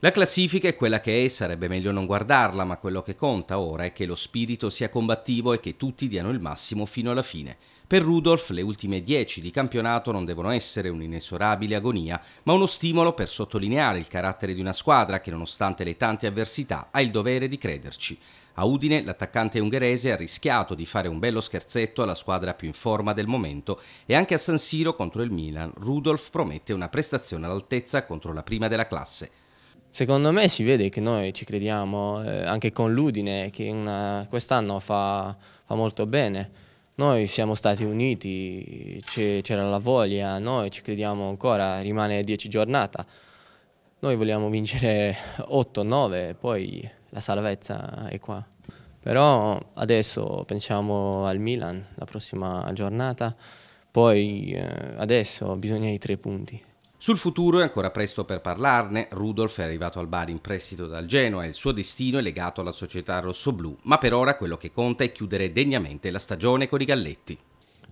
La classifica è quella che è, sarebbe meglio non guardarla, ma quello che conta ora è che lo spirito sia combattivo e che tutti diano il massimo fino alla fine. Per Rudolf le ultime 10 di campionato non devono essere un'inesorabile agonia, ma uno stimolo per sottolineare il carattere di una squadra che nonostante le tante avversità ha il dovere di crederci. A Udine l'attaccante ungherese ha rischiato di fare un bello scherzetto alla squadra più in forma del momento e anche a San Siro contro il Milan Rudolf promette una prestazione all'altezza contro la prima della classe. Secondo me si vede che noi ci crediamo, eh, anche con l'Udine che quest'anno fa, fa, molto bene. Noi siamo stati uniti, c'era la voglia, noi ci crediamo ancora, rimane 10 giornate. Noi vogliamo vincere 8-9, poi la salvezza è qua. Però adesso pensiamo al Milan, la prossima giornata, poi eh, adesso bisogna i tre punti. Sul futuro è ancora presto per parlarne, Rudolf è arrivato al Bari in prestito dal Genoa e il suo destino è legato alla società rossoblù, ma per ora quello che conta è chiudere degnamente la stagione con i Galletti.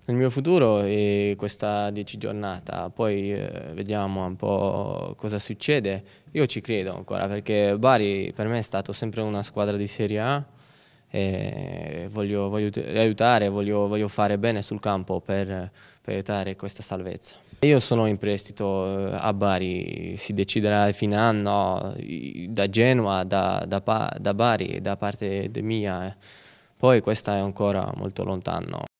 Il mio futuro è questa 10 giornata, poi eh, vediamo un po' cosa succede. Io ci credo ancora perché Bari per me è stato sempre una squadra di Serie A, e voglio, voglio aiutare, voglio, voglio, fare bene sul campo per, per, aiutare questa salvezza. Io sono in prestito eh, a Bari, si deciderà a fine anno da Genoa, da, da, da Bari, da parte mia, eh. poi questa è ancora molto lontano.